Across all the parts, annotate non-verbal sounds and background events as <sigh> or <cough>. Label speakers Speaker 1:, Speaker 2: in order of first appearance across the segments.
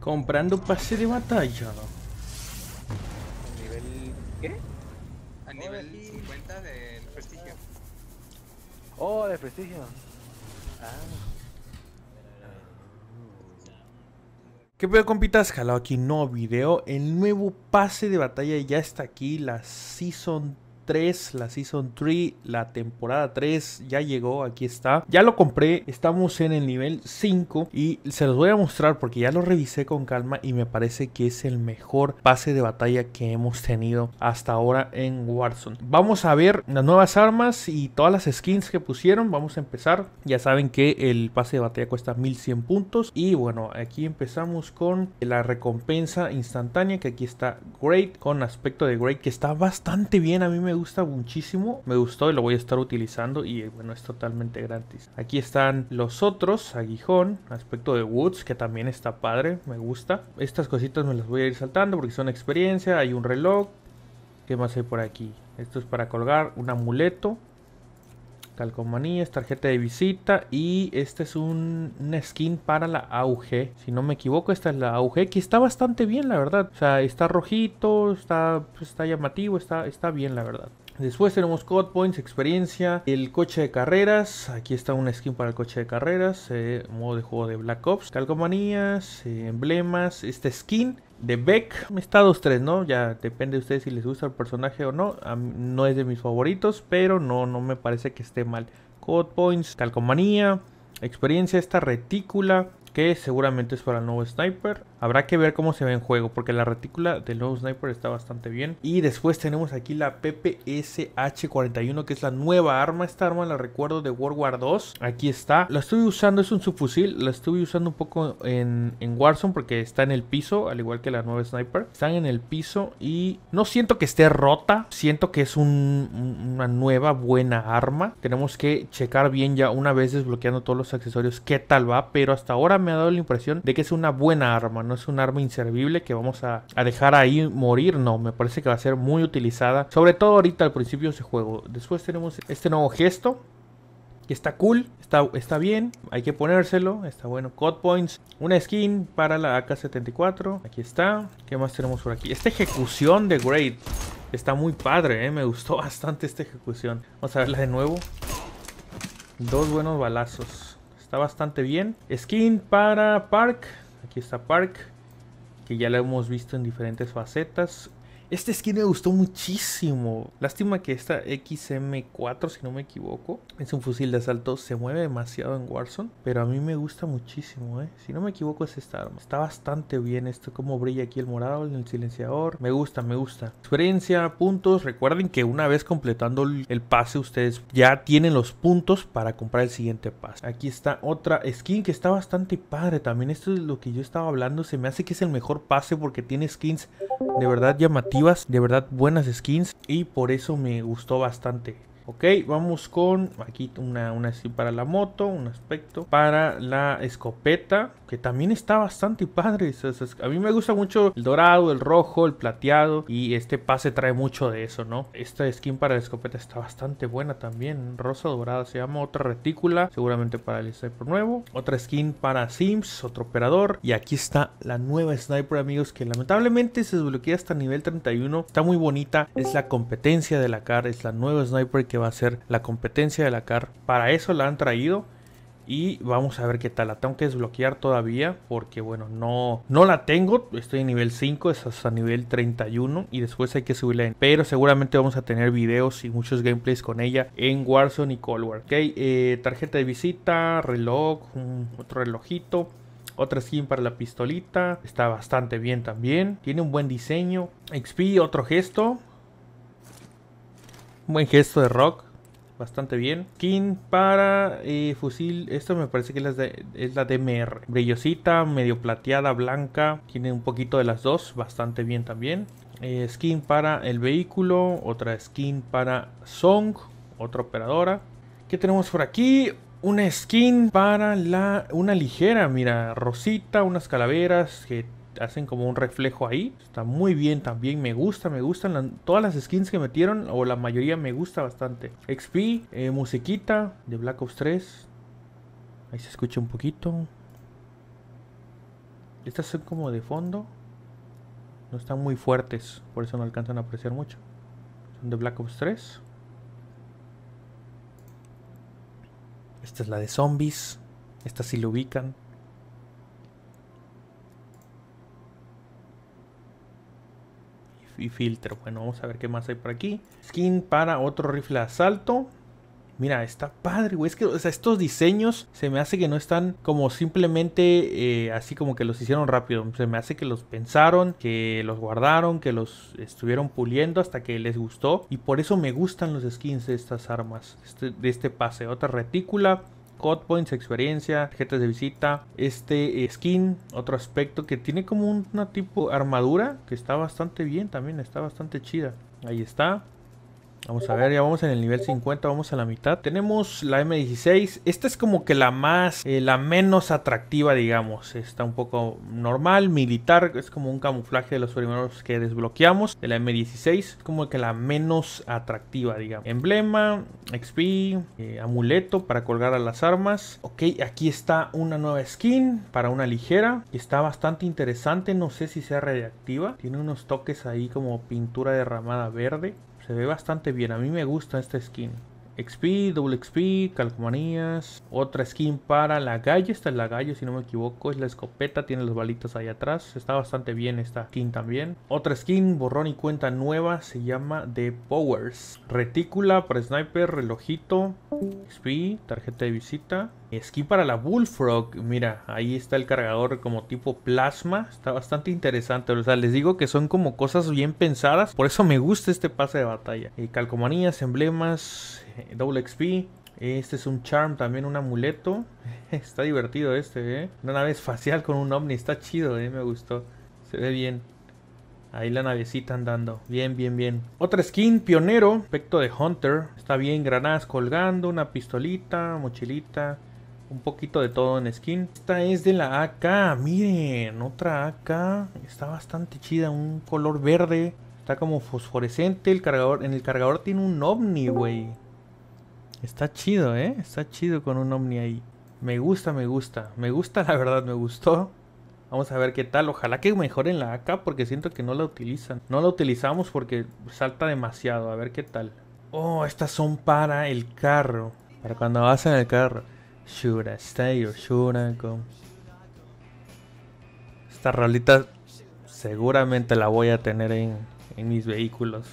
Speaker 1: Comprando pase de batalla. A ¿Nivel qué? A oh, nivel 50 del prestigio. Oh, de prestigio. Ah. ¿Qué pedo compitas? Jalado aquí nuevo video, el nuevo pase de batalla ya está aquí, la Season 3, la Season 3, la temporada 3 ya llegó, aquí está. Ya lo compré, estamos en el nivel 5 y se los voy a mostrar porque ya lo revisé con calma y me parece que es el mejor pase de batalla que hemos tenido hasta ahora en Warzone. Vamos a ver las nuevas armas y todas las skins que pusieron, vamos a empezar. Ya saben que el pase de batalla cuesta 1100 puntos y bueno, aquí empezamos con la recompensa instantánea que aquí está Great con aspecto de Great que está bastante bien, a mí me gusta gusta muchísimo, me gustó y lo voy a estar utilizando y bueno, es totalmente gratis. Aquí están los otros, aguijón, aspecto de Woods, que también está padre, me gusta. Estas cositas me las voy a ir saltando porque son experiencia, hay un reloj. ¿Qué más hay por aquí? Esto es para colgar, un amuleto, calcomanías, tarjeta de visita y este es un, skin para la Auge. Si no me equivoco, esta es la AUG que está bastante bien, la verdad. O sea, está rojito, está, pues, está llamativo, está, está bien, la verdad. Después tenemos Code Points, experiencia, el coche de carreras. Aquí está una skin para el coche de carreras, eh, modo de juego de Black Ops, calcomanías, eh, emblemas, este skin de Beck. Está 2-3, ¿no? Ya depende de ustedes si les gusta el personaje o no. no es de mis favoritos, pero no, no me parece que esté mal. Code Points, calcomanía, experiencia, esta retícula que seguramente es para el nuevo sniper. Habrá que ver cómo se ve en juego, porque la retícula del nuevo sniper está bastante bien. Y después tenemos aquí la PPSH-41, que es la nueva arma. Esta arma la recuerdo de World War 2. Aquí está. La estuve usando, es un subfusil. La estuve usando un poco en, Warzone, porque está en el piso, al igual que la nueva sniper. Están en el piso y no siento que esté rota. Siento que es una nueva buena arma. Tenemos que checar bien ya una vez desbloqueando todos los accesorios qué tal va. Pero hasta ahora me ha dado la impresión de que es una buena arma no es un arma inservible que vamos a, dejar ahí morir, no, me parece que va a ser muy utilizada, sobre todo ahorita al principio de ese juego. Después tenemos este nuevo gesto, que está cool, está, está bien, hay que ponérselo, está bueno. Code Points, una skin para la AK-74, aquí está. ¿Qué más tenemos por aquí? Esta ejecución de Great está muy padre, eh, me gustó <laughs> bastante esta ejecución. Vamos a verla de nuevo. Dos buenos balazos. Está bastante bien. Skin para Park. Aquí está Park, que ya la hemos visto en diferentes facetas. Esta skin me gustó muchísimo. Lástima que esta XM4, si no me equivoco, es un fusil de asalto. Se mueve demasiado en Warzone, pero a mí me gusta muchísimo, ¿eh? Si no me equivoco es esta arma. Está bastante bien esto, como brilla aquí el morado en el silenciador. Me gusta, me gusta. Experiencia, puntos. Recuerden que una vez completando el pase, ustedes ya tienen los puntos para comprar el siguiente pase. Aquí está otra skin que está bastante padre también. Esto es lo que yo estaba hablando. Se me hace que es el mejor pase porque tiene skins de verdad llamativas de verdad buenas skins y por eso me gustó bastante. Ok, vamos con aquí una, una para la moto, un aspecto para la escopeta, que también está bastante padre. a mí me gusta mucho el dorado, el rojo, el plateado y este pase trae mucho de eso, ¿no? Esta skin para la escopeta está bastante buena también, rosa dorada se llama, otra retícula, seguramente para el sniper nuevo, otra skin para Sims, otro operador y aquí está la nueva sniper amigos que lamentablemente se desbloquea hasta nivel 31, está muy bonita, es la competencia de la cara, es la nueva sniper que va a ser la competencia de la CAR. Para eso la han traído y vamos a ver qué tal. La tengo que desbloquear todavía porque, bueno, no, no la tengo. Estoy en nivel 5, es hasta nivel 31 y después hay que subirla Pero seguramente vamos a tener videos y muchos gameplays con ella en Warzone y Call War. Ok, eh, tarjeta de visita, reloj, otro relojito. Otra skin para la pistolita. Está bastante bien también. Tiene un buen diseño. XP, otro gesto buen gesto de rock. Bastante bien. Skin para eh, fusil. Esto me parece que es la, de, es la DMR. Brillosita, medio plateada, blanca. Tiene un poquito de las dos. Bastante bien también. Eh, skin para el vehículo. Otra skin para Song. Otra operadora. ¿Qué tenemos por aquí? Una skin para la. Una ligera, mira, rosita, unas calaveras que hacen como un reflejo ahí. Está muy bien también. Me gusta, me gustan todas las skins que metieron. O la mayoría me gusta bastante. XP, eh, musiquita de Black Ops 3. Ahí se escucha un poquito. Estas son como de fondo. No están muy fuertes. Por eso no alcanzan a apreciar mucho. Son de Black Ops 3. Esta es la de zombies. Esta sí lo ubican. y filtro. Bueno, vamos a ver qué más hay por aquí. Skin para otro rifle de asalto. Mira, está padre, güey. Es que estos diseños se me hace que no están como simplemente eh, así como que los hicieron rápido. Se me hace que los pensaron, que los guardaron, que los estuvieron puliendo hasta que les gustó. Y por eso me gustan los skins de estas armas, este, de este pase. Otra retícula. Code points, experiencia, tarjetas de visita, este eh, skin, otro aspecto que tiene como una tipo armadura que está bastante bien también, está bastante chida. Ahí está. Vamos a ver, ya vamos en el nivel 50, vamos a la mitad. Tenemos la M16. Esta es como que la más, eh, la menos atractiva, digamos. Está un poco normal, militar. Es como un camuflaje de los primeros que desbloqueamos. De la M16, como que la menos atractiva, digamos. Emblema, XP, eh, amuleto para colgar a las armas. Ok, aquí está una nueva skin para una ligera. está bastante interesante. No sé si sea reactiva, Tiene unos toques ahí como pintura derramada verde. Se ve bastante bien. A mí me gusta esta skin. XP, double XP, calcomanías. Otra skin para la gallo. Esta es la gallo, si no me equivoco. Es la escopeta. Tiene los balitos ahí atrás. Está bastante bien esta skin también. Otra skin, borrón y cuenta nueva. Se llama The Powers. Retícula para sniper, relojito. XP, tarjeta de visita. Esquí para la Bullfrog. Mira, ahí está el cargador como tipo plasma. Está bastante interesante. O sea, les digo que son como cosas bien pensadas. Por eso me gusta este pase de batalla. Eh, calcomanías, emblemas, eh, double XP. Este es un charm, también un amuleto. <laughs> está divertido este, ¿eh? Una nave espacial con un ovni. Está chido, ¿eh? Me gustó. Se ve bien. Ahí la navecita andando. Bien, bien, bien. Otra skin, pionero. Aspecto de Hunter. Está bien, granadas colgando, una pistolita, mochilita un poquito de todo en skin. Esta es de la AK, miren, otra AK, está bastante chida, un color verde, está como fosforescente, el cargador, en el cargador tiene un ovni, güey. Está chido, ¿eh? Está chido con un ovni ahí. Me gusta, me gusta, me gusta, la verdad, me gustó. Vamos a ver qué tal. Ojalá que mejoren la AK porque siento que no la utilizan. No la utilizamos porque salta demasiado. A ver qué tal. Oh, estas son para el carro. Para cuando vas en el carro. Should I stay or should I go? Esta rolita seguramente la voy a tener en, mis vehículos.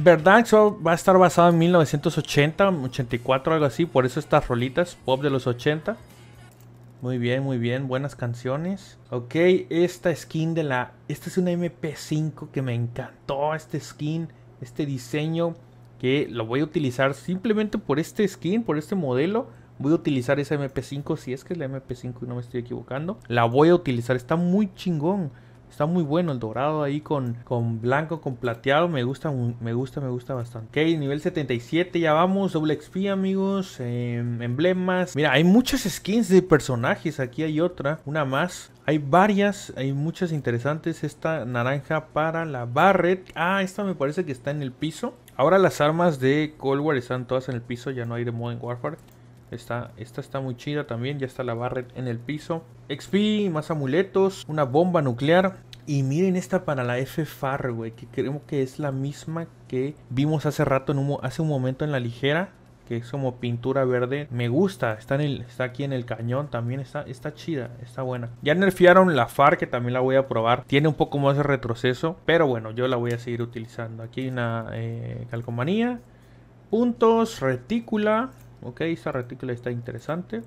Speaker 1: ¿Verdad? eso va a estar basado en 1980, 84, algo así. Por eso estas rolitas, pop de los 80. Muy bien, muy bien. Buenas canciones. Ok, esta skin de la... Esta es una MP5 que me encantó. Este skin, este diseño que lo voy a utilizar simplemente por este skin, por este modelo. Voy a utilizar esa MP5, si es que es la MP5 y no me estoy equivocando. La voy a utilizar, está muy chingón. Está muy bueno el dorado ahí con, con blanco, con plateado. Me gusta, me gusta, me gusta bastante. Ok, nivel 77, ya vamos. Doble XP, amigos. Em, emblemas. Mira, hay muchas skins de personajes. Aquí hay otra, una más. Hay varias, hay muchas interesantes. Esta naranja para la Barret. Ah, esta me parece que está en el piso. Ahora las armas de Cold War están todas en el piso, ya no hay de Modern Warfare. Esta, esta está muy chida también, ya está la Barret en el piso. XP, más amuletos, una bomba nuclear. Y miren esta para la F-Far, que creo que es la misma que vimos hace rato, en hace un momento en la ligera que es como pintura verde. Me gusta, está, en el, está aquí en el cañón, también está, está chida, está buena. Ya nerfearon la FAR, que también la voy a probar. Tiene un poco más de retroceso, pero bueno, yo la voy a seguir utilizando. Aquí hay una eh, calcomanía, puntos, retícula. Ok, esa retícula está interesante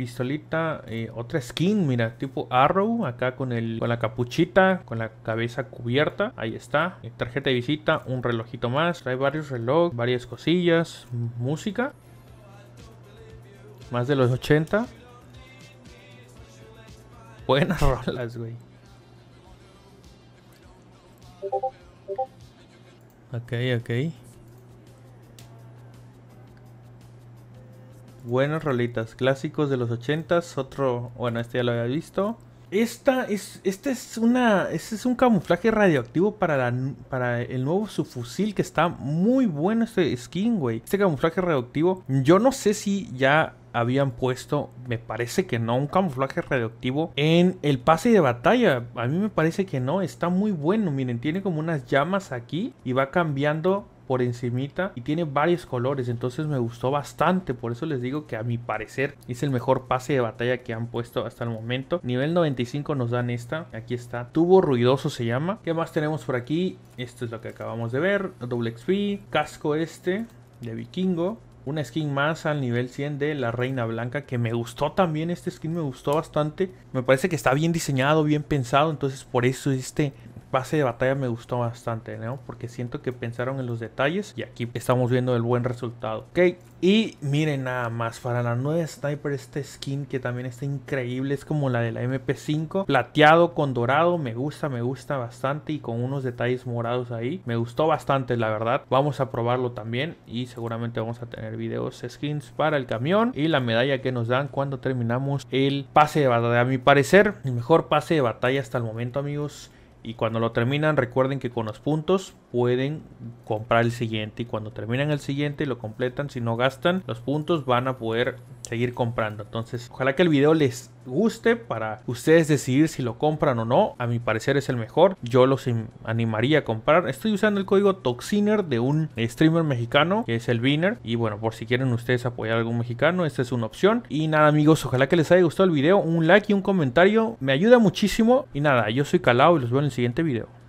Speaker 1: pistolita, eh, otra skin, mira, tipo Arrow, acá con, el, con la capuchita, con la cabeza cubierta, ahí está. Eh, tarjeta de visita, un relojito más, trae varios relojes, varias cosillas, música. Más de los 80. Buenas <laughs> rolas, güey. Ok, ok. Buenas rolitas, clásicos de los 80 otro, bueno, este ya lo había visto. Esta es, este es una, este es un camuflaje radioactivo para, la, para el nuevo subfusil que está muy bueno este skin, güey. Este camuflaje radioactivo, yo no sé si ya habían puesto, me parece que no, un camuflaje radioactivo en el pase de batalla. A mí me parece que no, está muy bueno. Miren, tiene como unas llamas aquí y va cambiando por encimita y tiene varios colores, entonces me gustó bastante, por eso les digo que a mi parecer es el mejor pase de batalla que han puesto hasta el momento. Nivel 95 nos dan esta, aquí está, tubo ruidoso se llama. ¿Qué más tenemos por aquí? Esto es lo que acabamos de ver, doble XP, casco este de vikingo, una skin más al nivel 100 de la Reina Blanca que me gustó también, este skin me gustó bastante, me parece que está bien diseñado, bien pensado, entonces por eso este pase de batalla me gustó bastante, ¿no? Porque siento que pensaron en los detalles y aquí estamos viendo el buen resultado. Ok, y miren nada más, para la nueva sniper este skin que también está increíble, es como la de la MP5, plateado con dorado, me gusta, me gusta bastante y con unos detalles morados ahí, me gustó bastante la verdad, vamos a probarlo también y seguramente vamos a tener videos skins para el camión y la medalla que nos dan cuando terminamos el pase de batalla, a mi parecer, el mejor pase de batalla hasta el momento amigos, y cuando lo terminan, recuerden que con los puntos pueden comprar el siguiente. Y cuando terminan el siguiente y lo completan, si no gastan los puntos, van a poder seguir comprando. Entonces, ojalá que el video les guste para ustedes decidir si lo compran o no. A mi parecer es el mejor. Yo los animaría a comprar. Estoy usando el código Toxiner de un streamer mexicano que es el Viner. Y bueno, por si quieren ustedes apoyar a algún mexicano, esta es una opción. Y nada amigos, ojalá que les haya gustado el video. Un like y un comentario me ayuda muchísimo. Y nada, yo soy Calao y los veo en el siguiente video.